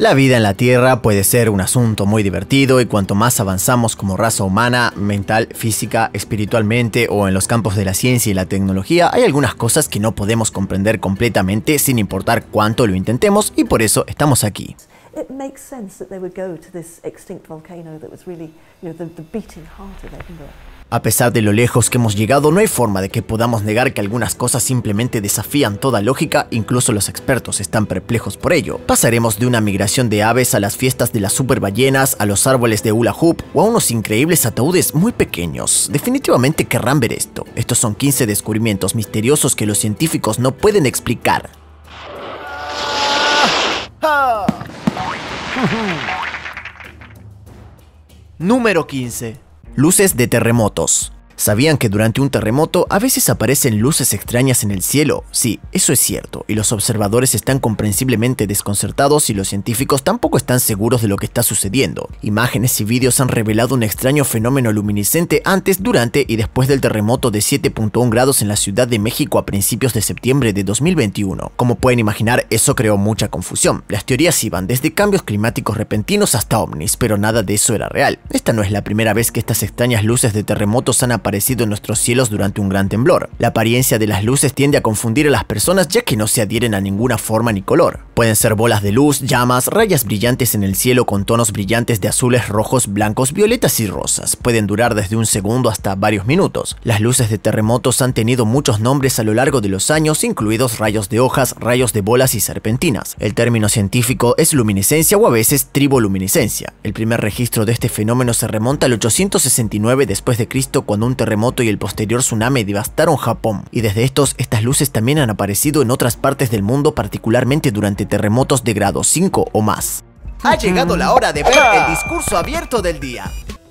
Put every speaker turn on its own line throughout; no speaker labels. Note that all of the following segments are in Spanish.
La vida en la Tierra puede ser un asunto muy divertido y cuanto más avanzamos como raza humana, mental, física, espiritualmente o en los campos de la ciencia y la tecnología, hay algunas cosas que no podemos comprender completamente sin importar cuánto lo intentemos y por eso estamos aquí. A pesar de lo lejos que hemos llegado, no hay forma de que podamos negar que algunas cosas simplemente desafían toda lógica, incluso los expertos están perplejos por ello. Pasaremos de una migración de aves a las fiestas de las superballenas, a los árboles de Ula hoop o a unos increíbles ataúdes muy pequeños. Definitivamente querrán ver esto. Estos son 15 descubrimientos misteriosos que los científicos no pueden explicar. Número 15 luces de terremotos. ¿Sabían que durante un terremoto a veces aparecen luces extrañas en el cielo? Sí, eso es cierto, y los observadores están comprensiblemente desconcertados y los científicos tampoco están seguros de lo que está sucediendo. Imágenes y vídeos han revelado un extraño fenómeno luminiscente antes, durante y después del terremoto de 7.1 grados en la Ciudad de México a principios de septiembre de 2021. Como pueden imaginar, eso creó mucha confusión. Las teorías iban desde cambios climáticos repentinos hasta ovnis, pero nada de eso era real. Esta no es la primera vez que estas extrañas luces de terremotos han aparecido aparecido en nuestros cielos durante un gran temblor. La apariencia de las luces tiende a confundir a las personas ya que no se adhieren a ninguna forma ni color. Pueden ser bolas de luz, llamas, rayas brillantes en el cielo con tonos brillantes de azules, rojos, blancos, violetas y rosas. Pueden durar desde un segundo hasta varios minutos. Las luces de terremotos han tenido muchos nombres a lo largo de los años, incluidos rayos de hojas, rayos de bolas y serpentinas. El término científico es luminiscencia o a veces triboluminiscencia. El primer registro de este fenómeno se remonta al 869 después de Cristo cuando un terremoto y el posterior tsunami devastaron Japón, y desde estos, estas luces también han aparecido en otras partes del mundo, particularmente durante terremotos de grado 5 o más. Ha llegado la hora de ver el discurso abierto del día.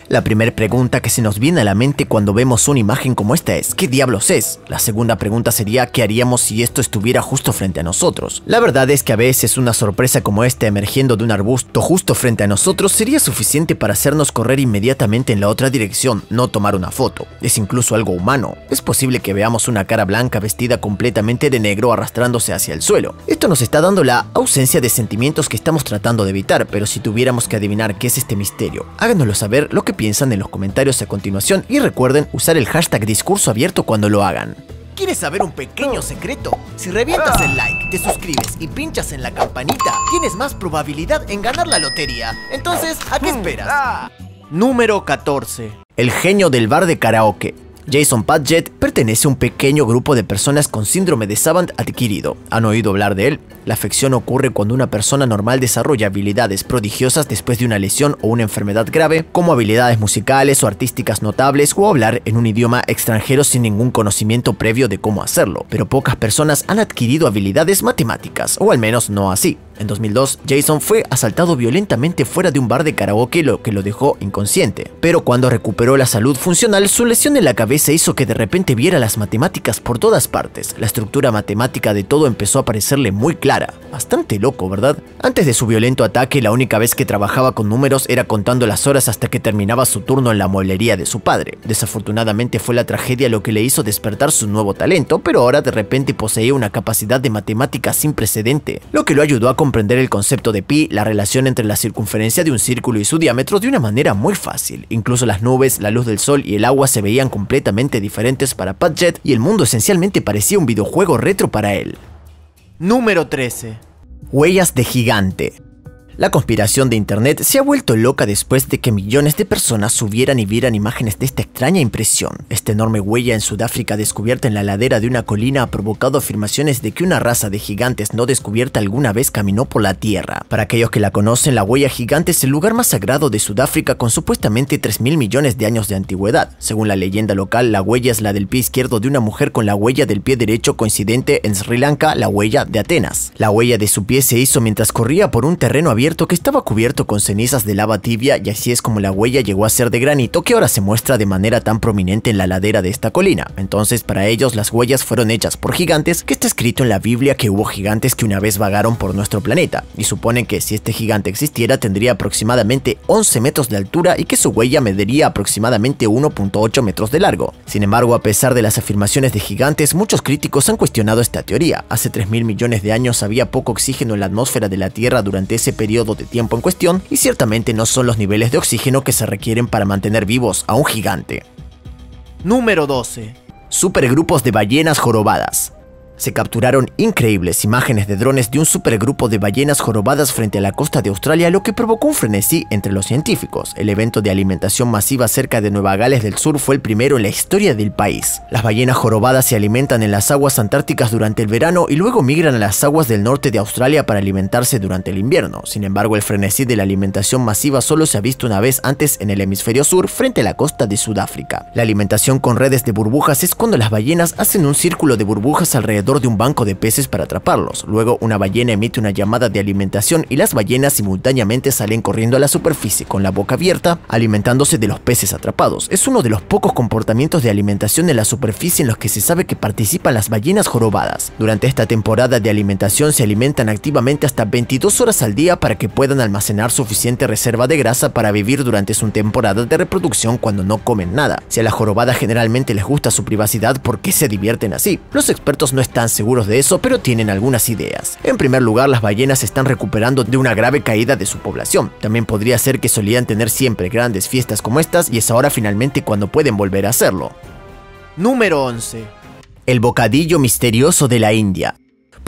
La primera pregunta que se nos viene a la mente cuando vemos una imagen como esta es, ¿qué diablos es? La segunda pregunta sería, ¿qué haríamos si esto estuviera justo frente a nosotros? La verdad es que a veces una sorpresa como esta emergiendo de un arbusto justo frente a nosotros sería suficiente para hacernos correr inmediatamente en la otra dirección, no tomar una foto. Es incluso algo humano. Es posible que veamos una cara blanca vestida completamente de negro arrastrándose hacia el suelo. Esto nos está dando la ausencia de sentimientos que estamos tratando de evitar, pero si tuviéramos que adivinar qué es este misterio, háganoslo saber lo que piensan en los comentarios a continuación y recuerden usar el hashtag discurso abierto cuando lo hagan. ¿Quieres saber un pequeño secreto? Si revientas el like, te suscribes y pinchas en la campanita, tienes más probabilidad en ganar la lotería. Entonces, ¿a qué esperas? Número 14. El genio del bar de karaoke. Jason Padgett pertenece a un pequeño grupo de personas con síndrome de Savant adquirido. ¿Han oído hablar de él? La afección ocurre cuando una persona normal desarrolla habilidades prodigiosas después de una lesión o una enfermedad grave, como habilidades musicales o artísticas notables o hablar en un idioma extranjero sin ningún conocimiento previo de cómo hacerlo, pero pocas personas han adquirido habilidades matemáticas, o al menos no así. En 2002, Jason fue asaltado violentamente fuera de un bar de karaoke, lo que lo dejó inconsciente. Pero cuando recuperó la salud funcional, su lesión en la cabeza hizo que de repente viera las matemáticas por todas partes. La estructura matemática de todo empezó a parecerle muy clara Bastante loco, ¿verdad? Antes de su violento ataque, la única vez que trabajaba con números era contando las horas hasta que terminaba su turno en la mueblería de su padre. Desafortunadamente fue la tragedia lo que le hizo despertar su nuevo talento, pero ahora de repente poseía una capacidad de matemática sin precedente, lo que lo ayudó a comprender el concepto de pi, la relación entre la circunferencia de un círculo y su diámetro de una manera muy fácil. Incluso las nubes, la luz del sol y el agua se veían completamente diferentes para Padgett y el mundo esencialmente parecía un videojuego retro para él. Número 13. Huellas de gigante. La conspiración de Internet se ha vuelto loca después de que millones de personas subieran y vieran imágenes de esta extraña impresión. Esta enorme huella en Sudáfrica descubierta en la ladera de una colina ha provocado afirmaciones de que una raza de gigantes no descubierta alguna vez caminó por la Tierra. Para aquellos que la conocen, la huella gigante es el lugar más sagrado de Sudáfrica con supuestamente 3.000 millones de años de antigüedad. Según la leyenda local, la huella es la del pie izquierdo de una mujer con la huella del pie derecho coincidente en Sri Lanka, la huella de Atenas. La huella de su pie se hizo mientras corría por un terreno abierto que estaba cubierto con cenizas de lava tibia y así es como la huella llegó a ser de granito que ahora se muestra de manera tan prominente en la ladera de esta colina. Entonces para ellos las huellas fueron hechas por gigantes que está escrito en la Biblia que hubo gigantes que una vez vagaron por nuestro planeta y suponen que si este gigante existiera tendría aproximadamente 11 metros de altura y que su huella mediría aproximadamente 1.8 metros de largo. Sin embargo, a pesar de las afirmaciones de gigantes, muchos críticos han cuestionado esta teoría. Hace 3.000 millones de años había poco oxígeno en la atmósfera de la Tierra durante ese periodo de tiempo en cuestión y ciertamente no son los niveles de oxígeno que se requieren para mantener vivos a un gigante. Número 12. Supergrupos de ballenas jorobadas se capturaron increíbles imágenes de drones de un supergrupo de ballenas jorobadas frente a la costa de Australia, lo que provocó un frenesí entre los científicos. El evento de alimentación masiva cerca de Nueva Gales del Sur fue el primero en la historia del país. Las ballenas jorobadas se alimentan en las aguas antárticas durante el verano y luego migran a las aguas del norte de Australia para alimentarse durante el invierno. Sin embargo, el frenesí de la alimentación masiva solo se ha visto una vez antes en el hemisferio sur frente a la costa de Sudáfrica. La alimentación con redes de burbujas es cuando las ballenas hacen un círculo de burbujas alrededor de un banco de peces para atraparlos. Luego una ballena emite una llamada de alimentación y las ballenas simultáneamente salen corriendo a la superficie con la boca abierta, alimentándose de los peces atrapados. Es uno de los pocos comportamientos de alimentación en la superficie en los que se sabe que participan las ballenas jorobadas. Durante esta temporada de alimentación se alimentan activamente hasta 22 horas al día para que puedan almacenar suficiente reserva de grasa para vivir durante su temporada de reproducción cuando no comen nada. Si a las jorobadas generalmente les gusta su privacidad, ¿por qué se divierten así? Los expertos no están están seguros de eso, pero tienen algunas ideas. En primer lugar, las ballenas se están recuperando de una grave caída de su población. También podría ser que solían tener siempre grandes fiestas como estas y es ahora finalmente cuando pueden volver a hacerlo. Número 11. El bocadillo misterioso de la India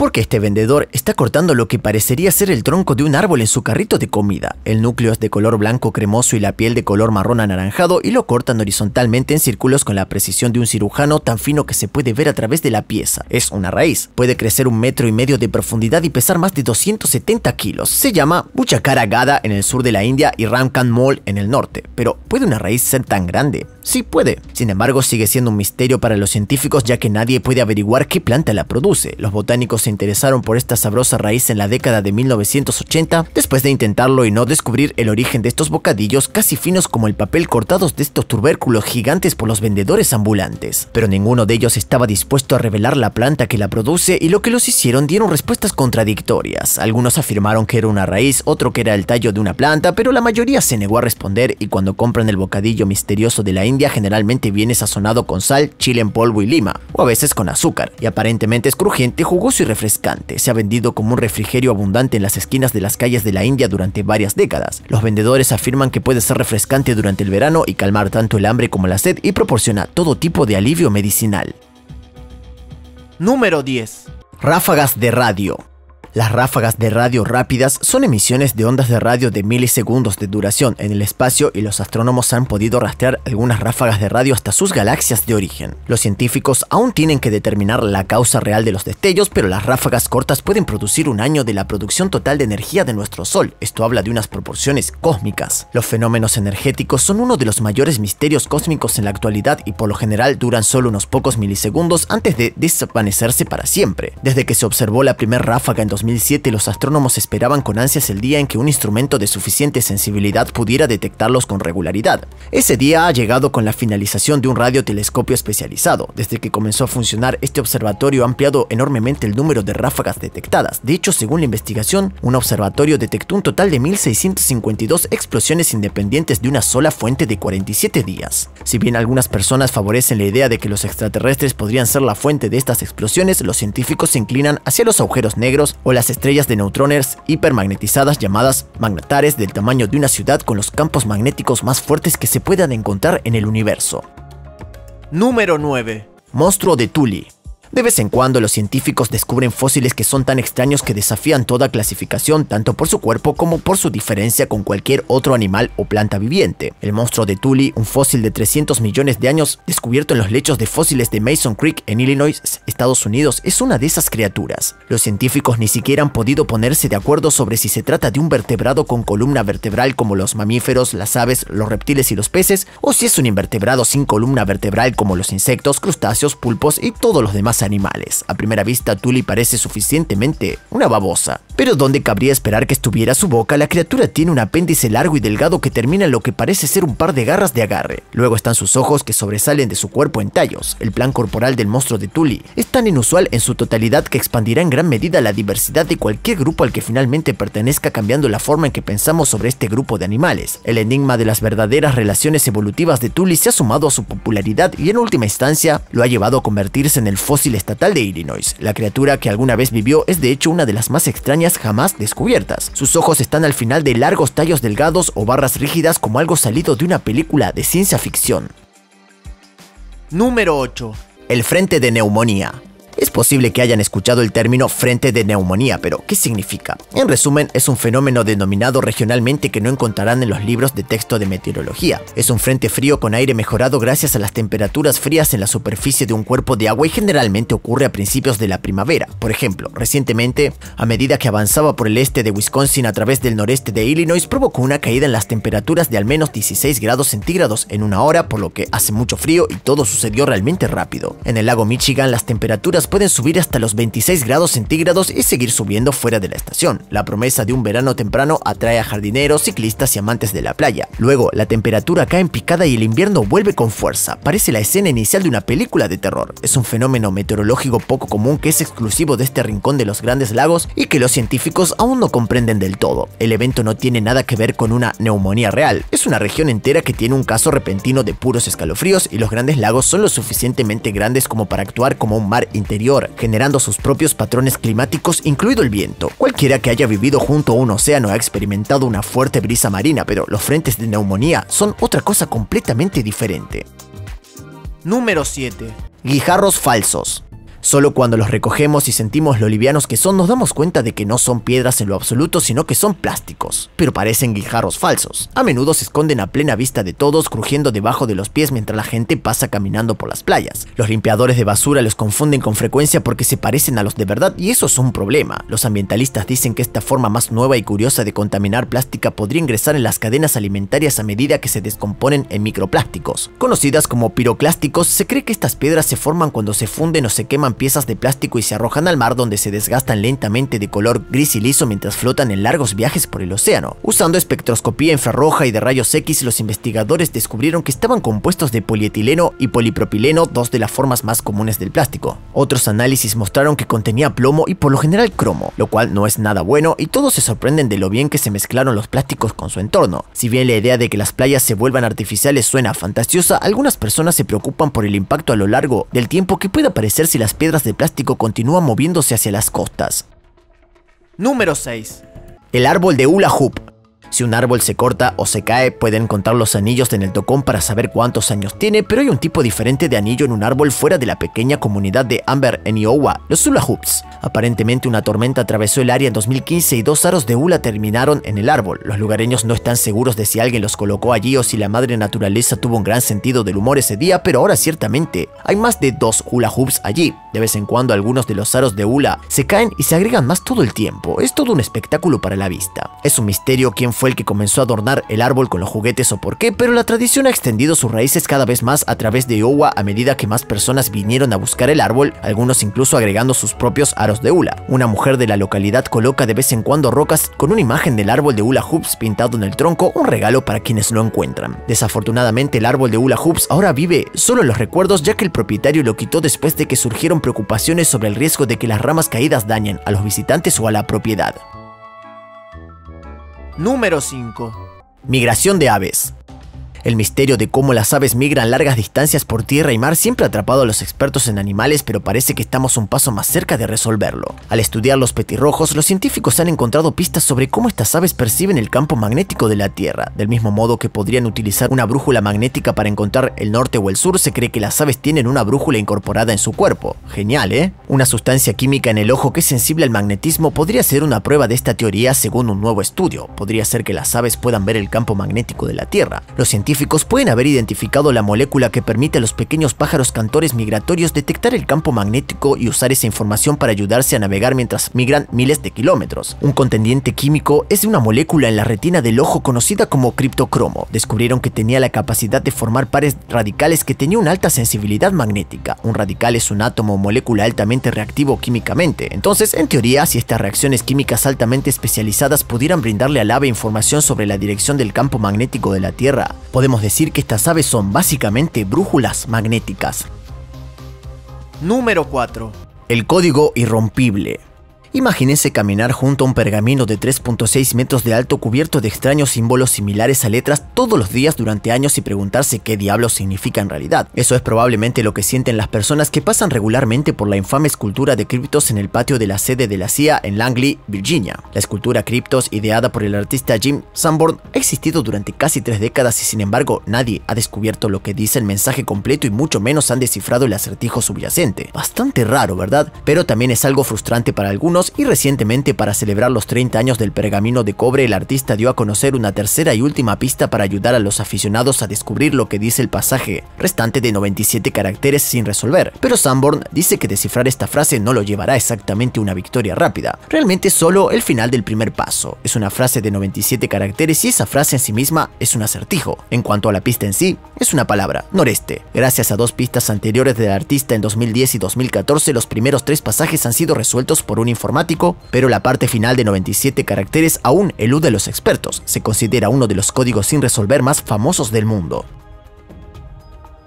porque este vendedor está cortando lo que parecería ser el tronco de un árbol en su carrito de comida. El núcleo es de color blanco cremoso y la piel de color marrón anaranjado y lo cortan horizontalmente en círculos con la precisión de un cirujano tan fino que se puede ver a través de la pieza. Es una raíz, puede crecer un metro y medio de profundidad y pesar más de 270 kilos. Se llama Buchakara Gada en el sur de la India y Ramkan Mall en el norte. Pero, ¿puede una raíz ser tan grande? Sí puede. Sin embargo, sigue siendo un misterio para los científicos ya que nadie puede averiguar qué planta la produce. Los botánicos se interesaron por esta sabrosa raíz en la década de 1980 después de intentarlo y no descubrir el origen de estos bocadillos casi finos como el papel cortados de estos tubérculos gigantes por los vendedores ambulantes. Pero ninguno de ellos estaba dispuesto a revelar la planta que la produce y lo que los hicieron dieron respuestas contradictorias. Algunos afirmaron que era una raíz, otro que era el tallo de una planta, pero la mayoría se negó a responder y cuando compran el bocadillo misterioso de la India generalmente viene sazonado con sal, chile en polvo y lima, o a veces con azúcar, y aparentemente es crujiente, jugoso y refrescante. Se ha vendido como un refrigerio abundante en las esquinas de las calles de la India durante varias décadas. Los vendedores afirman que puede ser refrescante durante el verano y calmar tanto el hambre como la sed y proporciona todo tipo de alivio medicinal. Número 10. Ráfagas de radio. Las ráfagas de radio rápidas son emisiones de ondas de radio de milisegundos de duración en el espacio y los astrónomos han podido rastrear algunas ráfagas de radio hasta sus galaxias de origen. Los científicos aún tienen que determinar la causa real de los destellos, pero las ráfagas cortas pueden producir un año de la producción total de energía de nuestro Sol. Esto habla de unas proporciones cósmicas. Los fenómenos energéticos son uno de los mayores misterios cósmicos en la actualidad y por lo general duran solo unos pocos milisegundos antes de desaparecerse para siempre. Desde que se observó la primera ráfaga en 2007 los astrónomos esperaban con ansias el día en que un instrumento de suficiente sensibilidad pudiera detectarlos con regularidad. Ese día ha llegado con la finalización de un radiotelescopio especializado. Desde que comenzó a funcionar, este observatorio ha ampliado enormemente el número de ráfagas detectadas. De hecho, según la investigación, un observatorio detectó un total de 1.652 explosiones independientes de una sola fuente de 47 días. Si bien algunas personas favorecen la idea de que los extraterrestres podrían ser la fuente de estas explosiones, los científicos se inclinan hacia los agujeros negros o las estrellas de neutrones hipermagnetizadas llamadas magnatares del tamaño de una ciudad con los campos magnéticos más fuertes que se puedan encontrar en el universo. Número 9. Monstruo de Tuli. De vez en cuando los científicos descubren fósiles que son tan extraños que desafían toda clasificación tanto por su cuerpo como por su diferencia con cualquier otro animal o planta viviente. El monstruo de Tully, un fósil de 300 millones de años descubierto en los lechos de fósiles de Mason Creek en Illinois, Estados Unidos, es una de esas criaturas. Los científicos ni siquiera han podido ponerse de acuerdo sobre si se trata de un vertebrado con columna vertebral como los mamíferos, las aves, los reptiles y los peces, o si es un invertebrado sin columna vertebral como los insectos, crustáceos, pulpos y todos los demás animales. A primera vista, Tuli parece suficientemente una babosa. Pero donde cabría esperar que estuviera su boca? La criatura tiene un apéndice largo y delgado que termina en lo que parece ser un par de garras de agarre. Luego están sus ojos que sobresalen de su cuerpo en tallos. El plan corporal del monstruo de Tuli es tan inusual en su totalidad que expandirá en gran medida la diversidad de cualquier grupo al que finalmente pertenezca cambiando la forma en que pensamos sobre este grupo de animales. El enigma de las verdaderas relaciones evolutivas de Tuli se ha sumado a su popularidad y en última instancia lo ha llevado a convertirse en el fósil estatal de Illinois. La criatura que alguna vez vivió es de hecho una de las más extrañas jamás descubiertas. Sus ojos están al final de largos tallos delgados o barras rígidas como algo salido de una película de ciencia ficción. Número 8. El frente de neumonía. Es posible que hayan escuchado el término frente de neumonía, pero ¿qué significa? En resumen, es un fenómeno denominado regionalmente que no encontrarán en los libros de texto de meteorología. Es un frente frío con aire mejorado gracias a las temperaturas frías en la superficie de un cuerpo de agua y generalmente ocurre a principios de la primavera. Por ejemplo, recientemente, a medida que avanzaba por el este de Wisconsin a través del noreste de Illinois, provocó una caída en las temperaturas de al menos 16 grados centígrados en una hora, por lo que hace mucho frío y todo sucedió realmente rápido. En el lago Michigan, las temperaturas pueden subir hasta los 26 grados centígrados y seguir subiendo fuera de la estación. La promesa de un verano temprano atrae a jardineros, ciclistas y amantes de la playa. Luego, la temperatura cae en picada y el invierno vuelve con fuerza. Parece la escena inicial de una película de terror. Es un fenómeno meteorológico poco común que es exclusivo de este rincón de los grandes lagos y que los científicos aún no comprenden del todo. El evento no tiene nada que ver con una neumonía real. Es una región entera que tiene un caso repentino de puros escalofríos y los grandes lagos son lo suficientemente grandes como para actuar como un mar interior generando sus propios patrones climáticos, incluido el viento. Cualquiera que haya vivido junto a un océano ha experimentado una fuerte brisa marina, pero los frentes de neumonía son otra cosa completamente diferente. Número 7. Guijarros falsos. Solo cuando los recogemos y sentimos lo livianos que son nos damos cuenta de que no son piedras en lo absoluto, sino que son plásticos, pero parecen guijarros falsos. A menudo se esconden a plena vista de todos, crujiendo debajo de los pies mientras la gente pasa caminando por las playas. Los limpiadores de basura los confunden con frecuencia porque se parecen a los de verdad y eso es un problema. Los ambientalistas dicen que esta forma más nueva y curiosa de contaminar plástica podría ingresar en las cadenas alimentarias a medida que se descomponen en microplásticos. Conocidas como piroclásticos, se cree que estas piedras se forman cuando se funden o se queman piezas de plástico y se arrojan al mar donde se desgastan lentamente de color gris y liso mientras flotan en largos viajes por el océano. Usando espectroscopía infrarroja y de rayos X, los investigadores descubrieron que estaban compuestos de polietileno y polipropileno, dos de las formas más comunes del plástico. Otros análisis mostraron que contenía plomo y por lo general cromo, lo cual no es nada bueno y todos se sorprenden de lo bien que se mezclaron los plásticos con su entorno. Si bien la idea de que las playas se vuelvan artificiales suena fantasiosa, algunas personas se preocupan por el impacto a lo largo del tiempo que pueda aparecer si las piedras de plástico continúan moviéndose hacia las costas. Número 6. El árbol de Hula Hoop. Si un árbol se corta o se cae, pueden contar los anillos en el tocón para saber cuántos años tiene, pero hay un tipo diferente de anillo en un árbol fuera de la pequeña comunidad de Amber en Iowa, los Hula Hoops. Aparentemente una tormenta atravesó el área en 2015 y dos aros de hula terminaron en el árbol. Los lugareños no están seguros de si alguien los colocó allí o si la madre naturaleza tuvo un gran sentido del humor ese día, pero ahora ciertamente hay más de dos Hula Hoops allí. De vez en cuando algunos de los aros de hula se caen y se agregan más todo el tiempo. Es todo un espectáculo para la vista. Es un misterio quién fue fue el que comenzó a adornar el árbol con los juguetes o por qué, pero la tradición ha extendido sus raíces cada vez más a través de Iowa a medida que más personas vinieron a buscar el árbol, algunos incluso agregando sus propios aros de hula. Una mujer de la localidad coloca de vez en cuando rocas con una imagen del árbol de hula hoops pintado en el tronco, un regalo para quienes lo encuentran. Desafortunadamente el árbol de hula hoops ahora vive solo en los recuerdos ya que el propietario lo quitó después de que surgieron preocupaciones sobre el riesgo de que las ramas caídas dañen a los visitantes o a la propiedad. Número 5. Migración de aves. El misterio de cómo las aves migran largas distancias por tierra y mar siempre ha atrapado a los expertos en animales, pero parece que estamos un paso más cerca de resolverlo. Al estudiar los petirrojos, los científicos han encontrado pistas sobre cómo estas aves perciben el campo magnético de la Tierra. Del mismo modo que podrían utilizar una brújula magnética para encontrar el norte o el sur, se cree que las aves tienen una brújula incorporada en su cuerpo. Genial, ¿eh? Una sustancia química en el ojo que es sensible al magnetismo podría ser una prueba de esta teoría según un nuevo estudio. Podría ser que las aves puedan ver el campo magnético de la Tierra. Los científicos pueden haber identificado la molécula que permite a los pequeños pájaros cantores migratorios detectar el campo magnético y usar esa información para ayudarse a navegar mientras migran miles de kilómetros. Un contendiente químico es una molécula en la retina del ojo conocida como criptocromo. Descubrieron que tenía la capacidad de formar pares radicales que tenía una alta sensibilidad magnética. Un radical es un átomo o molécula altamente reactivo químicamente. Entonces, en teoría, si estas reacciones químicas altamente especializadas pudieran brindarle al ave información sobre la dirección del campo magnético de la Tierra, Podemos decir que estas aves son básicamente brújulas magnéticas. Número 4. El código irrompible. Imagínense caminar junto a un pergamino de 3.6 metros de alto cubierto de extraños símbolos similares a letras todos los días durante años y preguntarse qué diablo significa en realidad. Eso es probablemente lo que sienten las personas que pasan regularmente por la infame escultura de criptos en el patio de la sede de la CIA en Langley, Virginia. La escultura criptos, ideada por el artista Jim Sanborn, ha existido durante casi tres décadas y sin embargo nadie ha descubierto lo que dice el mensaje completo y mucho menos han descifrado el acertijo subyacente. Bastante raro, ¿verdad? Pero también es algo frustrante para algunos y recientemente para celebrar los 30 años del pergamino de cobre el artista dio a conocer una tercera y última pista para ayudar a los aficionados a descubrir lo que dice el pasaje, restante de 97 caracteres sin resolver, pero Sanborn dice que descifrar esta frase no lo llevará exactamente a una victoria rápida, realmente solo el final del primer paso, es una frase de 97 caracteres y esa frase en sí misma es un acertijo. En cuanto a la pista en sí, es una palabra, noreste. Gracias a dos pistas anteriores del artista en 2010 y 2014, los primeros tres pasajes han sido resueltos por un informe pero la parte final de 97 caracteres aún elude a los expertos, se considera uno de los códigos sin resolver más famosos del mundo.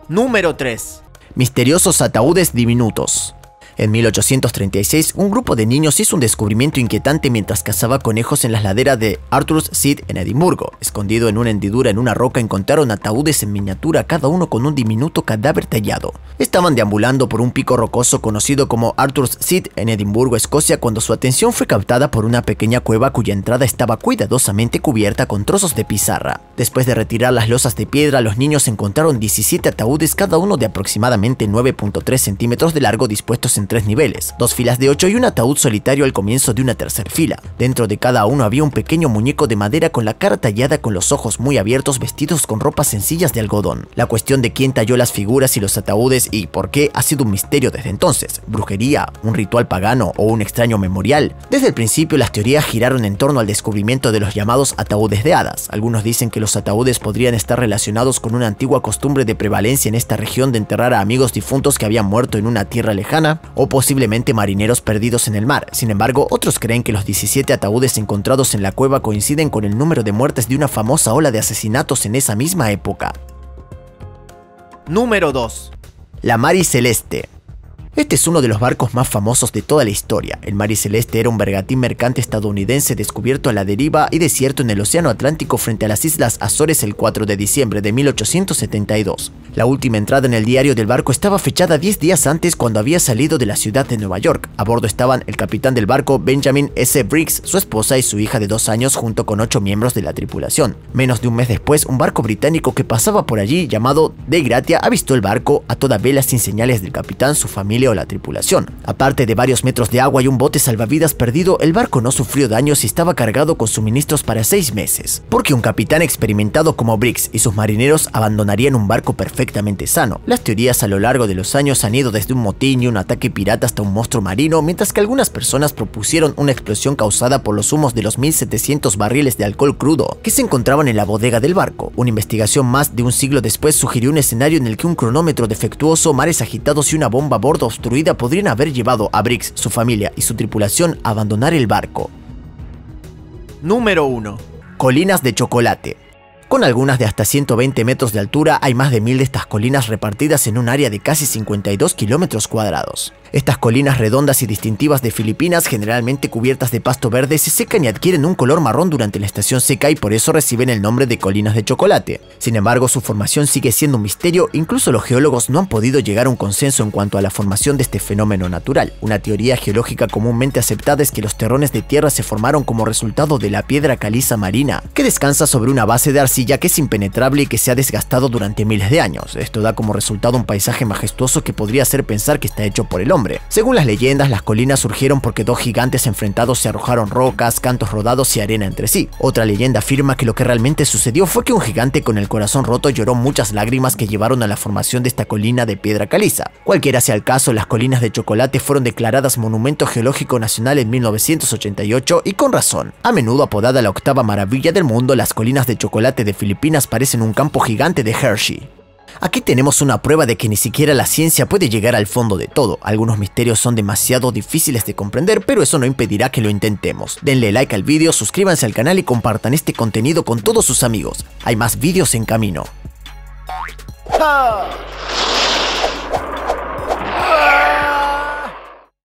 Número 3. Misteriosos ataúdes diminutos. En 1836, un grupo de niños hizo un descubrimiento inquietante mientras cazaba conejos en las laderas de Arthur's Seat en Edimburgo. Escondido en una hendidura en una roca encontraron ataúdes en miniatura, cada uno con un diminuto cadáver tallado. Estaban deambulando por un pico rocoso conocido como Arthur's Seat en Edimburgo, Escocia, cuando su atención fue captada por una pequeña cueva cuya entrada estaba cuidadosamente cubierta con trozos de pizarra. Después de retirar las losas de piedra, los niños encontraron 17 ataúdes, cada uno de aproximadamente 9.3 centímetros de largo dispuestos en tres niveles, dos filas de ocho y un ataúd solitario al comienzo de una tercera fila. Dentro de cada uno había un pequeño muñeco de madera con la cara tallada con los ojos muy abiertos vestidos con ropas sencillas de algodón. La cuestión de quién talló las figuras y los ataúdes y por qué ha sido un misterio desde entonces, brujería, un ritual pagano o un extraño memorial. Desde el principio las teorías giraron en torno al descubrimiento de los llamados ataúdes de hadas. Algunos dicen que los ataúdes podrían estar relacionados con una antigua costumbre de prevalencia en esta región de enterrar a amigos difuntos que habían muerto en una tierra lejana o posiblemente marineros perdidos en el mar. Sin embargo, otros creen que los 17 ataúdes encontrados en la cueva coinciden con el número de muertes de una famosa ola de asesinatos en esa misma época. Número 2. La Mari Celeste. Este es uno de los barcos más famosos de toda la historia. El Mari Celeste era un bergantín mercante estadounidense descubierto a la deriva y desierto en el Océano Atlántico frente a las Islas Azores el 4 de diciembre de 1872. La última entrada en el diario del barco estaba fechada 10 días antes cuando había salido de la ciudad de Nueva York. A bordo estaban el capitán del barco Benjamin S. Briggs, su esposa y su hija de dos años junto con ocho miembros de la tripulación. Menos de un mes después, un barco británico que pasaba por allí llamado De Gratia avistó el barco a toda vela sin señales del capitán, su familia o la tripulación. Aparte de varios metros de agua y un bote salvavidas perdido, el barco no sufrió daños y estaba cargado con suministros para seis meses, porque un capitán experimentado como Briggs y sus marineros abandonarían un barco perfectamente sano. Las teorías a lo largo de los años han ido desde un motín y un ataque pirata hasta un monstruo marino, mientras que algunas personas propusieron una explosión causada por los humos de los 1700 barriles de alcohol crudo que se encontraban en la bodega del barco. Una investigación más de un siglo después sugirió un escenario en el que un cronómetro defectuoso, mares agitados y una bomba a bordo podrían haber llevado a Briggs, su familia y su tripulación a abandonar el barco. Número 1. Colinas de chocolate. Con algunas de hasta 120 metros de altura, hay más de 1000 de estas colinas repartidas en un área de casi 52 kilómetros cuadrados. Estas colinas redondas y distintivas de Filipinas, generalmente cubiertas de pasto verde, se secan y adquieren un color marrón durante la estación seca y por eso reciben el nombre de colinas de chocolate. Sin embargo, su formación sigue siendo un misterio, incluso los geólogos no han podido llegar a un consenso en cuanto a la formación de este fenómeno natural. Una teoría geológica comúnmente aceptada es que los terrones de tierra se formaron como resultado de la piedra caliza marina, que descansa sobre una base de arcilla que es impenetrable y que se ha desgastado durante miles de años. Esto da como resultado un paisaje majestuoso que podría hacer pensar que está hecho por el hombre según las leyendas, las colinas surgieron porque dos gigantes enfrentados se arrojaron rocas, cantos rodados y arena entre sí. Otra leyenda afirma que lo que realmente sucedió fue que un gigante con el corazón roto lloró muchas lágrimas que llevaron a la formación de esta colina de piedra caliza. Cualquiera sea el caso, las colinas de chocolate fueron declaradas Monumento Geológico Nacional en 1988 y con razón. A menudo apodada la octava maravilla del mundo, las colinas de chocolate de Filipinas parecen un campo gigante de Hershey. Aquí tenemos una prueba de que ni siquiera la ciencia puede llegar al fondo de todo. Algunos misterios son demasiado difíciles de comprender, pero eso no impedirá que lo intentemos. Denle like al vídeo, suscríbanse al canal y compartan este contenido con todos sus amigos. Hay más vídeos en camino. Ah.